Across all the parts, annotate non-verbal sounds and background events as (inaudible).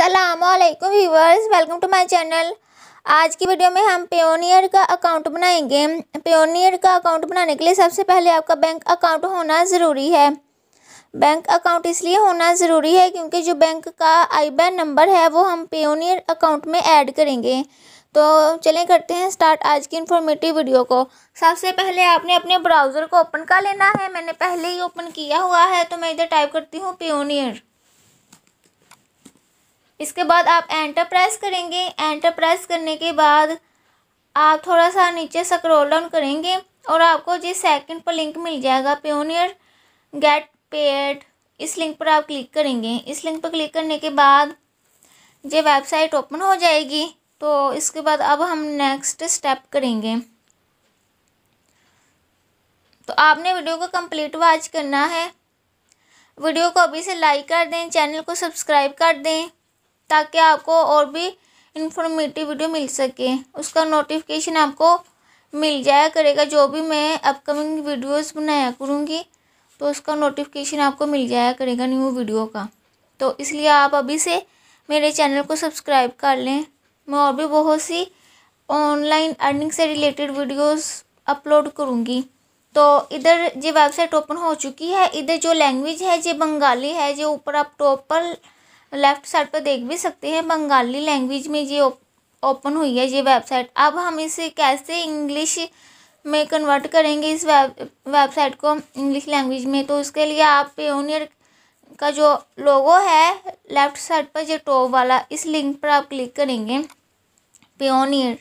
Aslam viewers welcome to my channel आज की video में हम पेओनियर का अकाउंट बनाएंगे पेओनियर का अकाउंट बनाने के लिए सबसे पहले आपका बैंक अकाउंट होना ज़रूरी है बैंक अकाउंट इसलिए होना ज़रूरी है क्योंकि जो बैंक का आई बैन नंबर है वो हम पेओनियर अकाउंट में ऐड करेंगे तो चलें करते हैं स्टार्ट आज की इन्फॉर्मेटिव वीडियो को सबसे पहले आपने अपने ब्राउज़र को ओपन कर लेना है मैंने पहले ही ओपन किया हुआ है तो मैं इधर टाइप करती हूँ पेओनियर इसके बाद आप एंटर प्रेस करेंगे एंटर प्रेस करने के बाद आप थोड़ा सा नीचे स्क्रॉल डाउन करेंगे और आपको जिस सेकंड पर लिंक मिल जाएगा प्योनियर गेट पेड इस लिंक पर आप क्लिक करेंगे इस लिंक पर क्लिक करने के बाद ये वेबसाइट ओपन हो जाएगी तो इसके बाद अब हम नेक्स्ट स्टेप करेंगे तो आपने वीडियो को कंप्लीट वॉच करना है वीडियो को अभी से लाइक कर दें चैनल को सब्सक्राइब कर दें ताकि आपको और भी इंफॉर्मेटिव वीडियो मिल सके उसका नोटिफिकेशन आपको मिल जाया करेगा जो भी मैं अपकमिंग वीडियोस बनाया करूँगी तो उसका नोटिफिकेशन आपको मिल जाया करेगा न्यू वीडियो का तो इसलिए आप अभी से मेरे चैनल को सब्सक्राइब कर लें मैं और भी बहुत सी ऑनलाइन अर्निंग से रिलेटेड वीडियोस अपलोड करूँगी तो इधर ये वेबसाइट ओपन हो चुकी है इधर जो लैंग्वेज है ये बंगाली है जो ऊपर आप टॉप पर लेफ़्ट साइड पर देख भी सकते हैं बंगाली लैंग्वेज में ये ओपन हुई है ये वेबसाइट अब हम इसे कैसे इंग्लिश में कन्वर्ट करेंगे इस वेब वेबसाइट को इंग्लिश लैंग्वेज में तो उसके लिए आप पेनियर का जो लोगो है लेफ़्ट साइड पर जो टॉप वाला इस लिंक पर आप क्लिक करेंगे पेनियर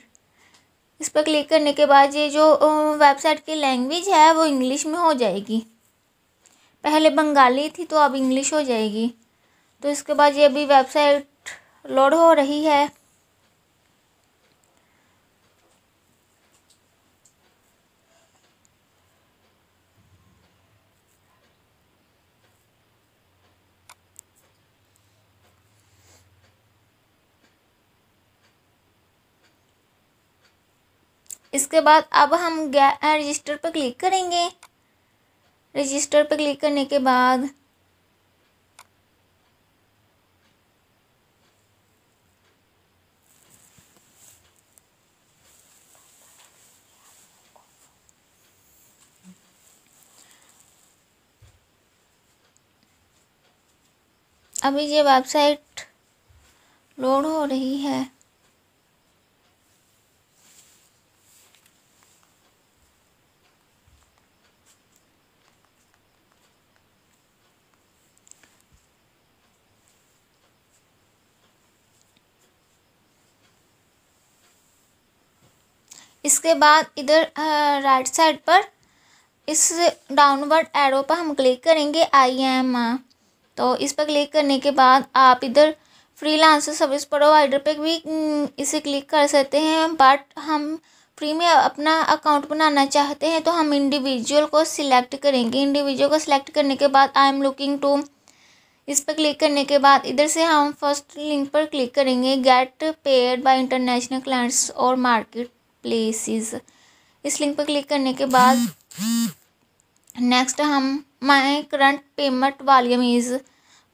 इस पर क्लिक करने के बाद ये जो वेबसाइट की लैंग्वेज है वो इंग्लिश में हो जाएगी पहले बंगाली थी तो अब इंग्लिश हो जाएगी तो इसके बाद ये अभी वेबसाइट लोड हो रही है इसके बाद अब हम रजिस्टर पर क्लिक करेंगे रजिस्टर पर क्लिक करने के बाद अभी ये वेबसाइट लोड हो रही है इसके बाद इधर राइट साइड पर इस डाउनवर्ड एरो पर हम क्लिक करेंगे आई एम तो इस पर क्लिक करने के बाद आप इधर फ्रीलांसर सर्विस प्रोवाइडर पे भी हम्म, इसे क्लिक कर सकते हैं बट हम फ्री में अपना अकाउंट बनाना चाहते हैं तो हम इंडिविजुअल को सिलेक्ट करेंगे इंडिविजुअल को सिलेक्ट करने के बाद आई एम लुकिंग टू इस पर क्लिक करने के बाद इधर से हम फर्स्ट लिंक पर क्लिक करेंगे get paid by international clients और मार्केट प्लेसेस इस लिंक पर क्लिक करने के बाद नेक्स्ट (clears throat) हम my current payment volume is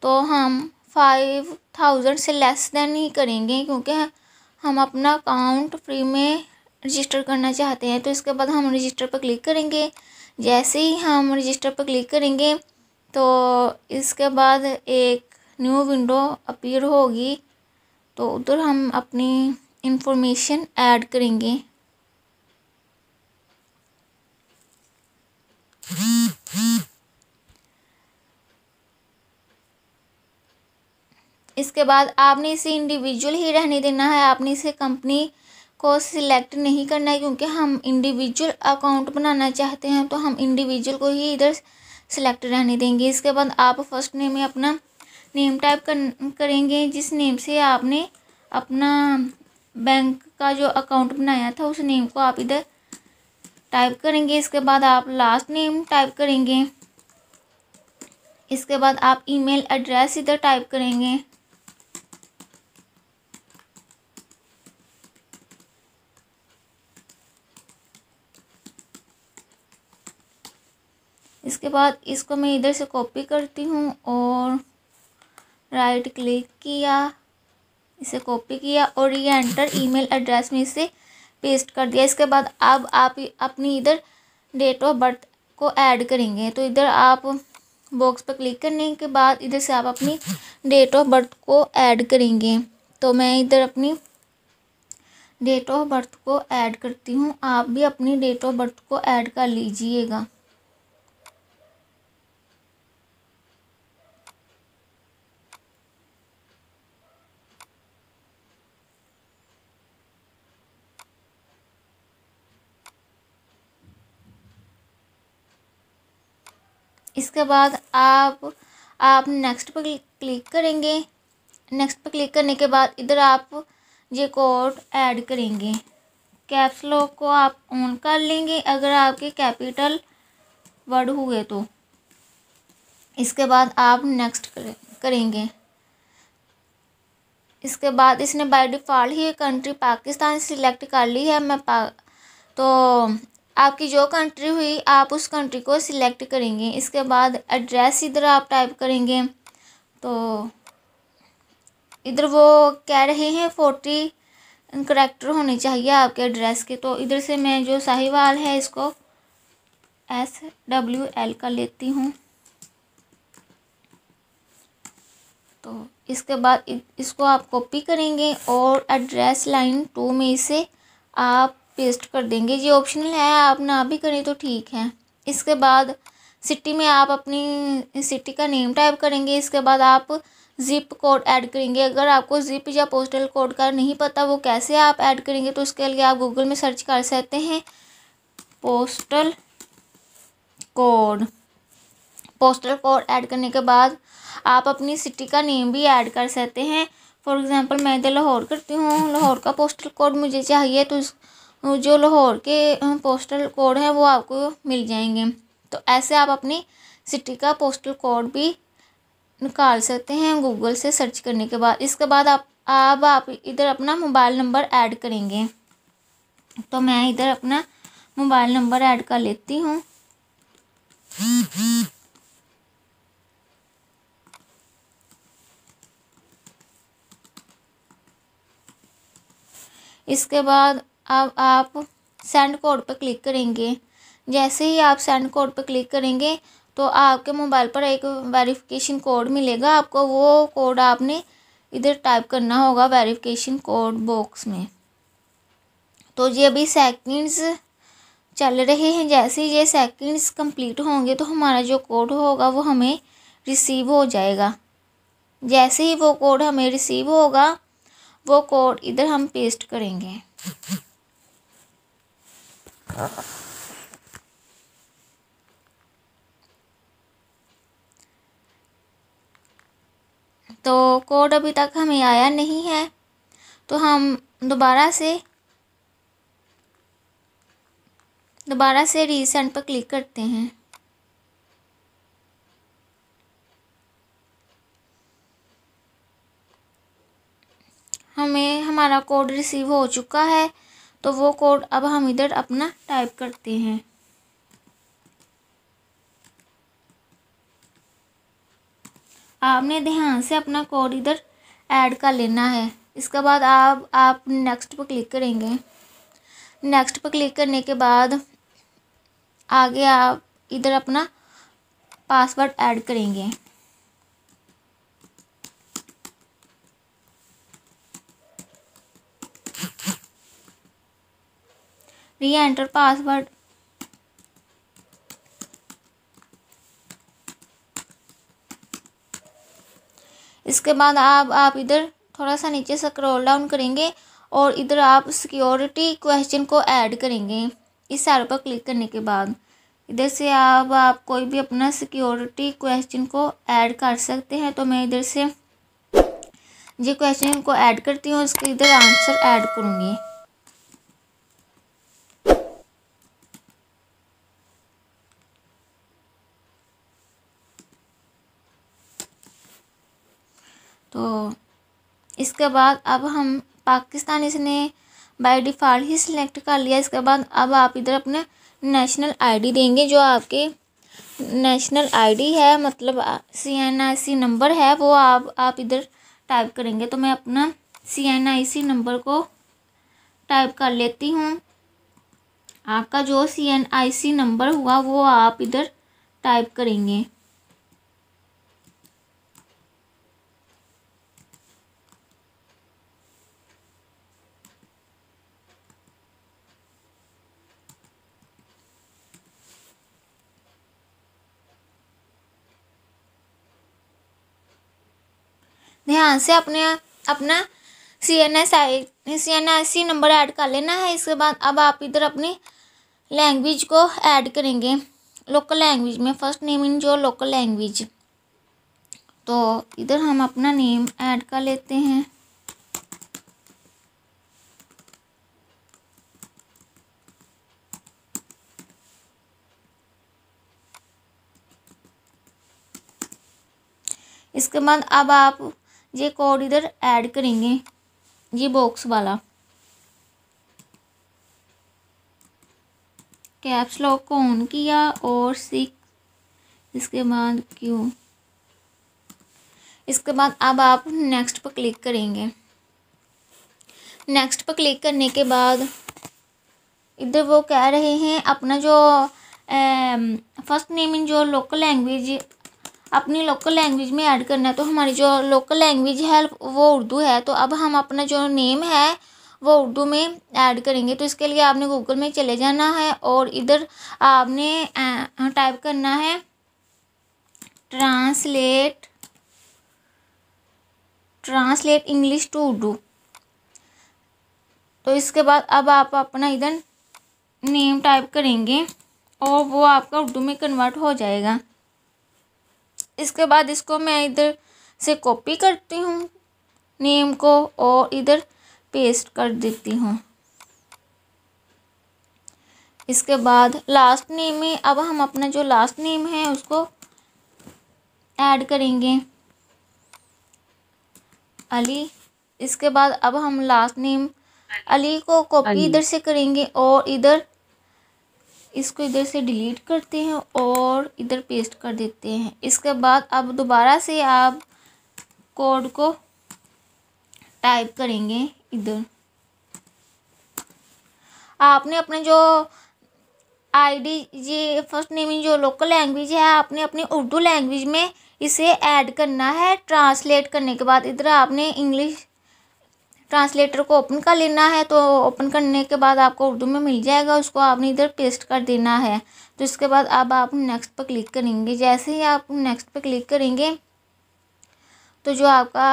तो हम फाइव थाउजेंड से लेस देन ही करेंगे क्योंकि हम अपना अकाउंट फ्री में रजिस्टर करना चाहते हैं तो इसके बाद हम रजिस्टर पर क्लिक करेंगे जैसे ही हम रजिस्टर पर क्लिक करेंगे तो इसके बाद एक न्यू विंडो अपीयर होगी तो उधर हम अपनी इंफॉर्मेशन ऐड करेंगे इसके बाद आपने इसे इंडिविजुअल ही रहने देना है आपने इसे कंपनी को सिलेक्ट नहीं करना है क्योंकि हम इंडिविजुअल अकाउंट बनाना चाहते हैं तो हम इंडिविजुअल को ही इधर सिलेक्ट रहने देंगे इसके बाद आप फर्स्ट नेम में अपना नेम टाइप कर, करेंगे जिस नेम से आपने अपना बैंक का जो अकाउंट बनाया था उस नेम को आप इधर टाइप करेंगे इसके बाद आप लास्ट नेम टाइप करेंगे इसके बाद आप ईमेल एड्रेस इधर टाइप करेंगे इसके बाद इसको मैं इधर से कॉपी करती हूँ और राइट क्लिक किया इसे कॉपी किया और ये एंटर ईमेल एड्रेस में इसे पेस्ट कर दिया इसके बाद अब आप अपनी इधर डेट ऑफ बर्थ को ऐड करेंगे तो इधर आप बॉक्स पर क्लिक करने के बाद इधर से आप अपनी डेट ऑफ बर्थ को ऐड करेंगे तो मैं इधर अपनी डेट ऑफ बर्थ को ऐड करती हूँ आप भी अपनी डेट ऑफ बर्थ को ऐड कर लीजिएगा इसके बाद आप आप नेक्स्ट पर क्लिक करेंगे नेक्स्ट पर क्लिक करने के बाद इधर आप ये कोड ऐड करेंगे कैप्स लॉक को आप ऑन कर लेंगे अगर आपके कैपिटल वर्ड हुए तो इसके बाद आप नेक्स्ट करेंगे इसके बाद इसने बाय डिफ़ॉल्ट ही कंट्री पाकिस्तान सिलेक्ट कर ली है मैं पा तो आपकी जो कंट्री हुई आप उस कंट्री को सिलेक्ट करेंगे इसके बाद एड्रेस इधर आप टाइप करेंगे तो इधर वो कह रहे हैं फोर्टी करेक्टर होने चाहिए आपके एड्रेस के तो इधर से मैं जो साहिवाल है इसको एस डब्ल्यू एल का लेती हूँ तो इसके बाद इसको आप कॉपी करेंगे और एड्रेस लाइन टू में इसे आप पेस्ट कर देंगे ये ऑप्शनल है आप ना भी करें तो ठीक है इसके बाद सिटी में आप अपनी सिटी का नेम टाइप करेंगे इसके बाद आप ज़िप कोड ऐड करेंगे अगर आपको ज़िप या पोस्टल कोड का नहीं पता वो कैसे आप ऐड करेंगे तो उसके लिए आप गूगल में सर्च कर सकते हैं postal code postal code add करने के बाद आप अपनी सिटी का नेम भी ऐड कर सकते हैं फॉर एग्ज़ाम्पल मैं इधर लाहौर करती हूँ लाहौर का पोस्टल कोड मुझे चाहिए तो जो लाहौर के पोस्टल कोड हैं वो आपको मिल जाएंगे तो ऐसे आप अपनी सिटी का पोस्टल कोड भी निकाल सकते हैं गूगल से सर्च करने के बाद इसके बाद आप अब आप इधर अपना मोबाइल नंबर ऐड करेंगे तो मैं इधर अपना मोबाइल नंबर ऐड कर लेती हूँ इसके बाद अब आप सेंड कोड पर क्लिक करेंगे जैसे ही आप सेंड कोड पर क्लिक करेंगे तो आपके मोबाइल पर एक वेरिफिकेशन कोड मिलेगा आपको वो कोड आपने इधर टाइप करना होगा वेरिफिकेशन कोड बॉक्स में तो ये अभी सेकंड्स चल रहे हैं जैसे ही ये सेकंड्स कंप्लीट होंगे तो हमारा जो कोड होगा वो हमें रिसीव हो जाएगा जैसे ही वो कोड हमें रिसीव होगा वो कोड इधर हम पेस्ट करेंगे तो कोड अभी तक हमें आया नहीं है तो हम दोबारा से दोबारा से रीसेंट पर क्लिक करते हैं हमें हमारा कोड रिसीव हो चुका है तो वो कोड अब हम इधर अपना टाइप करते हैं आपने ध्यान से अपना कोड इधर ऐड कर लेना है इसके बाद आप आप नेक्स्ट पर क्लिक करेंगे नेक्स्ट पर क्लिक करने के बाद आगे आप इधर अपना पासवर्ड ऐड करेंगे री एंटर पासवर्ड इसके बाद आप आप इधर थोड़ा सा नीचे स्क्रॉल डाउन करेंगे और इधर आप सिक्योरिटी क्वेश्चन को ऐड करेंगे इस एरो पर क्लिक करने के बाद इधर से आप आप कोई भी अपना सिक्योरिटी क्वेश्चन को ऐड कर सकते हैं तो मैं इधर से ये क्वेश्चन को ऐड करती हूँ उसके इधर आंसर ऐड करूँगी तो इसके बाद अब हम पाकिस्तान इसने बाय डिफ़ॉल्ट ही सिलेक्ट कर लिया इसके बाद अब आप इधर अपने नेशनल आईडी देंगे जो आपके नेशनल आईडी है मतलब सी एन आई सी नंबर है वो आप आप इधर टाइप करेंगे तो मैं अपना C N I C number को टाइप कर लेती हूँ आपका जो सी एन आई सी नंबर हुआ वो आप इधर टाइप करेंगे ध्यान से अपने अपना C N S I C N I C number add कर लेना है इसके बाद अब आप इधर अपनी लैंग्वेज को ऐड करेंगे लोकल लैंग्वेज में फर्स्ट नेम इन जो लोकल लैंग्वेज तो इधर हम अपना नेम ऐड कर लेते हैं इसके बाद अब आप ये कोड इधर ऐड करेंगे ये बॉक्स वाला कैप्स लॉक को ऑन किया और सिक्स इसके बाद क्यू इसके बाद अब आप नेक्स्ट पर क्लिक करेंगे नेक्स्ट पर क्लिक करने के बाद इधर वो कह रहे हैं अपना जो फर्स्ट नेम इन जो लोकल लैंग्वेज अपनी लोकल लैंग्वेज में ऐड करना है तो हमारी जो लोकल लैंग्वेज है वो उर्दू है तो अब हम अपना जो नेम है वो उर्दू में ऐड करेंगे तो इसके लिए आपने गूगल में चले जाना है और इधर आपने टाइप करना है translate translate English to Urdu तो इसके बाद अब आप अपना इधर नेम टाइप करेंगे और वो आपका उर्दू में कन्वर्ट हो जाएगा इसके बाद इसको मैं इधर से कॉपी करती हूँ नेम को और इधर पेस्ट कर देती हूँ इसके बाद लास्ट नेम में अब हम अपना जो लास्ट नेम है उसको ऐड करेंगे अली इसके बाद अब हम लास्ट नेम अली को कॉपी इधर से करेंगे और इधर इसको इधर से डिलीट करते हैं और इधर पेस्ट कर देते हैं इसके बाद अब दोबारा से आप कोड को टाइप करेंगे इधर आपने अपने जो आईडी ये फर्स्ट नेम जो लोकल लैंग्वेज है आपने अपनी उर्दू लैंग्वेज में इसे ऐड करना है ट्रांसलेट करने के बाद इधर आपने इंग्लिश ट्रांसलेटर को ओपन कर लेना है तो ओपन करने के बाद आपको उर्दू में मिल जाएगा उसको आपने इधर पेस्ट कर देना है तो इसके बाद अब आप नेक्स्ट पर क्लिक करेंगे जैसे ही आप नेक्स्ट पर क्लिक करेंगे तो जो आपका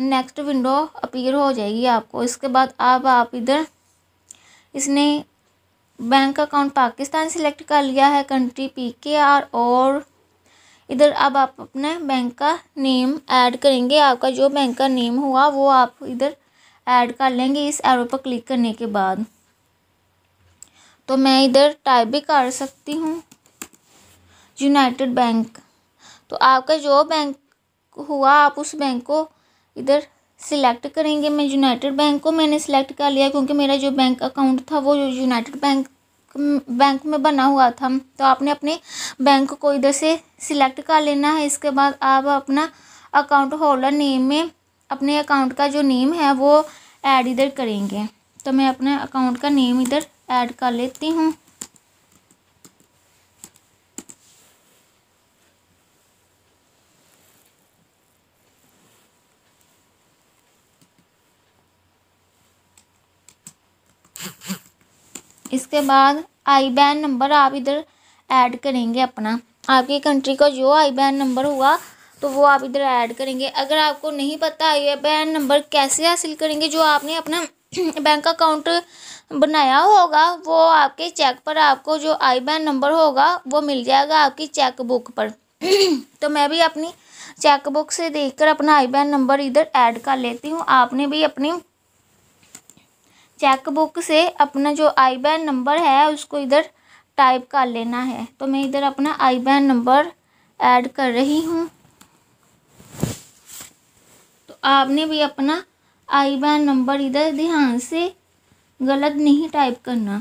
नेक्स्ट विंडो अपीयर हो जाएगी आपको इसके बाद अब आप इधर इसने बैंक अकाउंट पाकिस्तान सेलेक्ट कर लिया है कंट्री पी के आर और इधर अब आप अपना बैंक का नेम ऐड करेंगे आपका जो बैंक का नेम हुआ वो आप इधर ऐड कर लेंगे इस एरो पर क्लिक करने के बाद तो मैं इधर टाइप भी कर सकती हूँ यूनाइटेड बैंक तो आपका जो बैंक हुआ आप उस बैंक को इधर सिलेक्ट करेंगे मैं यूनाइटेड बैंक को मैंने सिलेक्ट कर लिया क्योंकि मेरा जो बैंक अकाउंट था वो यूनाइटेड बैंक बैंक में बना हुआ था तो आपने अपने बैंक को इधर से सिलेक्ट कर लेना है इसके बाद आप अपना अकाउंट होल्डर नेम में अपने अकाउंट का जो नेम है वो ऐड इधर करेंगे तो मैं अपने अकाउंट का नेम इधर ऐड कर लेती हूँ इसके बाद आई बैन नंबर आप इधर ऐड करेंगे अपना आपकी कंट्री का जो आई बैन नंबर हुआ तो वो आप इधर ऐड करेंगे अगर आपको नहीं पता आई बैन नंबर कैसे हासिल करेंगे जो आपने अपना (clears throat) बैंक अकाउंट बनाया होगा वो आपके चेक पर आपको जो आई बैन नंबर होगा वो मिल जाएगा आपकी चेक बुक पर (clears throat) तो मैं भी अपनी चेक बुक से देखकर अपना आई बैन नंबर इधर ऐड कर लेती हूँ आपने भी अपनी चेकबुक से अपना जो आई बैन नंबर है उसको इधर टाइप कर लेना है तो मैं इधर अपना आई बैन नंबर ऐड कर रही हूँ तो आपने भी अपना आई बैन नंबर इधर ध्यान से गलत नहीं टाइप करना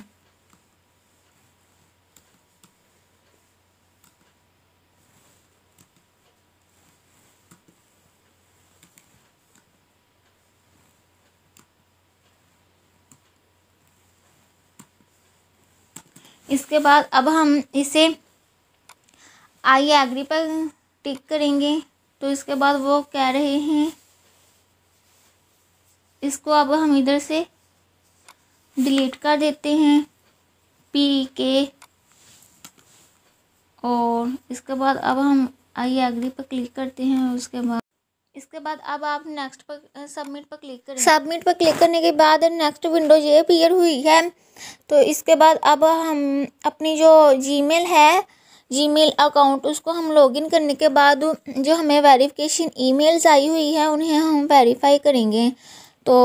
इसके बाद अब हम इसे आई एग्री पर टिक करेंगे तो इसके बाद वो कह रहे हैं इसको अब हम इधर से डिलीट कर देते हैं पी के और इसके बाद अब हम आई एग्री पर क्लिक करते हैं उसके बाद इसके बाद अब आप नेक्स्ट पर सबमिट पर क्लिक करें सबमिट पर क्लिक करने के बाद नेक्स्ट विंडो ये अपीयर हुई है तो इसके बाद अब हम अपनी जो जीमेल है जीमेल अकाउंट उसको हम लॉगिन करने के बाद जो हमें वेरिफिकेशन ईमेल्स आई हुई है उन्हें हम वेरीफाई करेंगे तो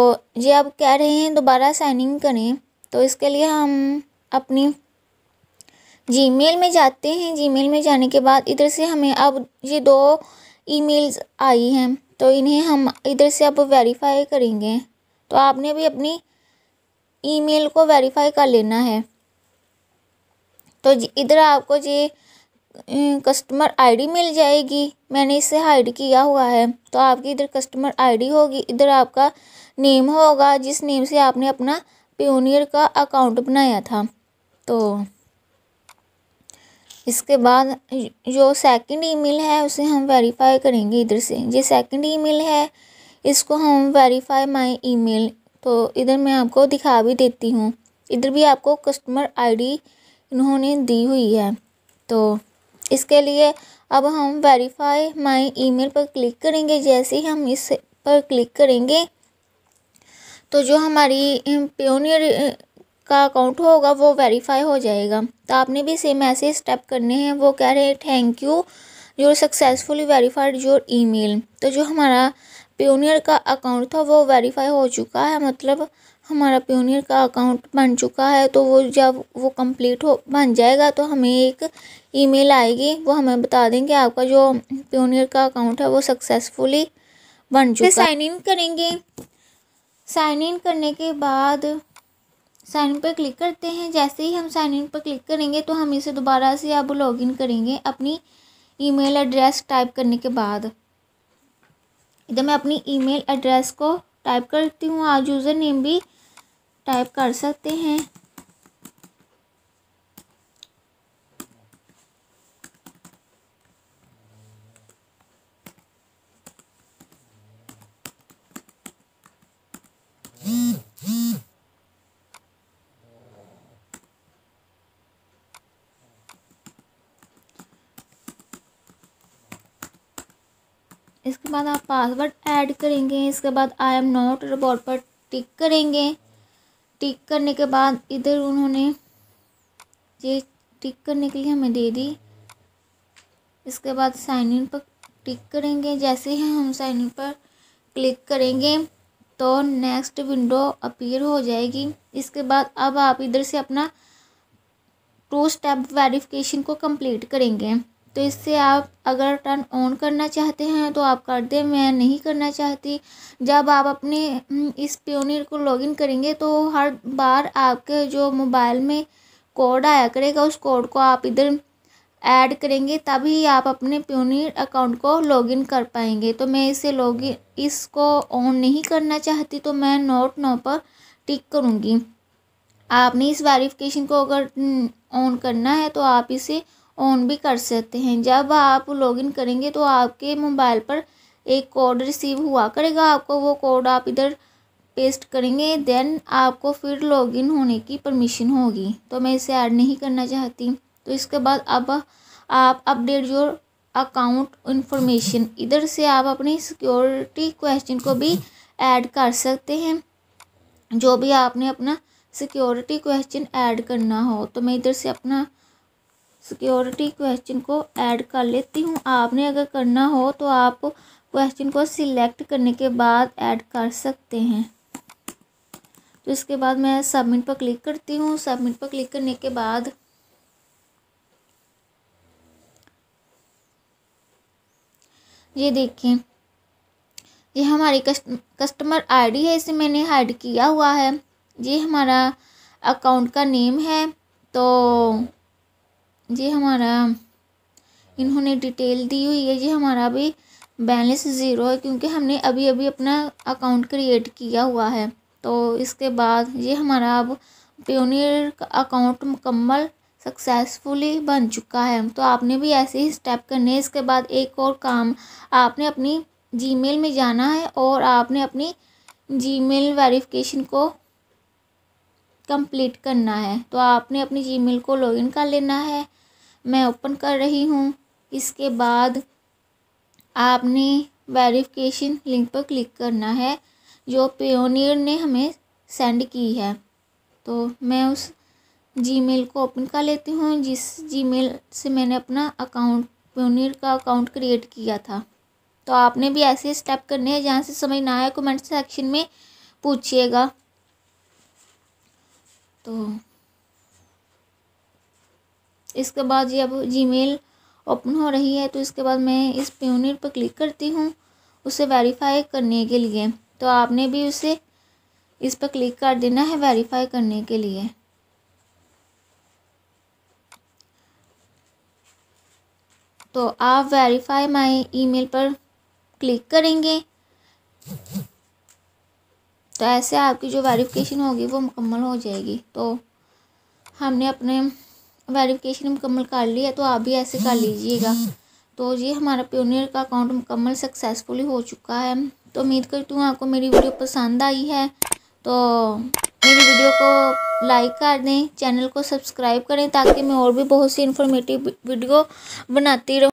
ये अब कह रहे हैं दोबारा साइनिंग करें तो इसके लिए हम अपनी जीमेल में जाते हैं जीमेल में जाने के बाद इधर से हमें अब ये दो ईमेल्स आई हैं तो इन्हें हम इधर से अब वेरीफाई करेंगे तो आपने भी अपनी ईमेल को वेरीफाई कर लेना है तो इधर आपको ये कस्टमर आईडी मिल जाएगी मैंने इसे हाइड किया हुआ है तो आपकी इधर कस्टमर आईडी होगी इधर आपका नेम होगा जिस नेम से आपने अपना प्योनियर का अकाउंट बनाया था तो इसके बाद जो सेकंड ईमेल है उसे हम वेरीफाई करेंगे इधर से ये सेकंड ईमेल है इसको हम वेरीफाई माय ईमेल तो इधर मैं आपको दिखा भी देती हूँ इधर भी आपको कस्टमर आईडी इन्होंने दी हुई है तो इसके लिए अब हम वेरीफाई माय ईमेल पर क्लिक करेंगे जैसे ही हम इस पर क्लिक करेंगे तो जो हमारी प्योनियर का अकाउंट होगा वो वेरीफाई हो जाएगा तो आपने भी सेम ऐसे स्टेप करने हैं वो कह रहे हैं thank you your successfully verified your email तो जो हमारा प्योनियर का अकाउंट था वो वेरीफाई हो चुका है मतलब हमारा प्योनियर का अकाउंट बन चुका है तो वो जब वो कंप्लीट हो बन जाएगा तो हमें एक ईमेल आएगी वो हमें बता देंगे आपका जो प्योनियर का अकाउंट है वो सक्सेसफुली बन चुका साइन इन करेंगे साइन इन करने के बाद साइन इन पर क्लिक करते हैं जैसे ही हम साइन इन पर क्लिक करेंगे तो हम इसे दोबारा से अब लॉगिन करेंगे अपनी ईमेल एड्रेस टाइप करने के बाद इधर मैं अपनी ईमेल एड्रेस को टाइप करती हूँ आज यूज़र नेम भी टाइप कर सकते हैं इसके बाद आप पासवर्ड ऐड करेंगे इसके बाद आई एम नॉट रोबोट पर टिक करेंगे टिक करने के बाद इधर उन्होंने ये टिक करने के लिए हमें दे दी इसके बाद साइन इन पर टिक करेंगे जैसे ही हम साइन इन पर क्लिक करेंगे तो नेक्स्ट विंडो अपीयर हो जाएगी इसके बाद अब आप इधर से अपना टू स्टेप वेरिफिकेशन को कंप्लीट करेंगे तो इससे आप अगर टर्न ऑन करना चाहते हैं तो आप कर दें मैं नहीं करना चाहती जब आप अपने हम्म, इस प्योनियर को लॉगिन करेंगे तो हर बार आपके जो मोबाइल में कोड आया करेगा उस कोड को आप इधर ऐड करेंगे तभी आप अपने प्योनियर अकाउंट को लॉगिन कर पाएंगे तो मैं इसे लॉगिन इसको ऑन नहीं करना चाहती तो मैं नोट नो पर टिक करूँगी आपने इस वेरिफिकेशन को अगर ऑन हम्म, करना है तो आप इसे ऑन भी कर सकते हैं जब आप लॉगिन करेंगे तो आपके मोबाइल पर एक कोड रिसीव हुआ करेगा आपको वो कोड आप इधर पेस्ट करेंगे देन आपको फिर लॉगिन होने की परमिशन होगी तो मैं इसे ऐड नहीं करना चाहती तो इसके बाद अब आप अपडेट योर अकाउंट इन्फॉर्मेशन इधर से आप अपनी सिक्योरिटी क्वेश्चन को भी ऐड कर सकते हैं जो भी आपने अपना सिक्योरिटी क्वेश्चन ऐड करना हो तो मैं इधर से अपना सिक्योरिटी क्वेश्चन को ऐड कर लेती हूँ आपने अगर करना हो तो आप क्वेश्चन को सिलेक्ट करने के बाद ऐड कर सकते हैं तो इसके बाद मैं सबमिट पर क्लिक करती हूँ सबमिट पर क्लिक करने के बाद ये देखें ये हमारी कस्टमर आईडी है इसे मैंने हाइड किया हुआ है ये हमारा अकाउंट का नेम है तो ये हमारा इन्होंने डिटेल दी हुई है ये हमारा अभी बैलेंस ज़ीरो है क्योंकि हमने अभी अभी अपना अकाउंट क्रिएट किया हुआ है तो इसके बाद ये हमारा अब प्योनियर का अकाउंट मुकम्मल सक्सेसफुली बन चुका है तो आपने भी ऐसे ही स्टेप करने हैं इसके बाद एक और काम आपने अपनी जीमेल में जाना है और आपने अपनी जीमेल वेरिफिकेशन को कंप्लीट करना है तो आपने अपनी जीमेल को लॉगिन कर लेना है मैं ओपन कर रही हूँ इसके बाद आपने वेरिफिकेशन लिंक पर क्लिक करना है जो पेयोनियर ने हमें सेंड की है तो मैं उस जीमेल को ओपन कर लेती हूँ जिस जीमेल से मैंने अपना अकाउंट पेयोनियर का अकाउंट क्रिएट किया था तो आपने भी ऐसे स्टेप करने हैं जहाँ से समझ ना आए कमेंट सेक्शन में पूछिएगा तो इसके बाद ये अब जीमेल ओपन हो रही है तो इसके बाद मैं इस प्यूनिट पर क्लिक करती हूँ उसे वेरीफाई करने के लिए तो आपने भी उसे इस पर क्लिक कर देना है वेरीफाई करने के लिए तो आप वेरीफाई माय ईमेल पर क्लिक करेंगे तो ऐसे आपकी जो वेरिफिकेशन होगी वो मुकम्मल हो जाएगी तो हमने अपने वेरिफिकेशन मुकम्मल कर ली है तो आप भी ऐसे कर लीजिएगा तो ये हमारा प्योनियर का अकाउंट मुकम्मल सक्सेसफुली हो चुका है तो उम्मीद करती हूँ आपको मेरी वीडियो पसंद आई है तो मेरी वीडियो को लाइक कर दें चैनल को सब्सक्राइब करें ताकि मैं और भी बहुत सी इन्फॉर्मेटिव वीडियो बनाती रहूँ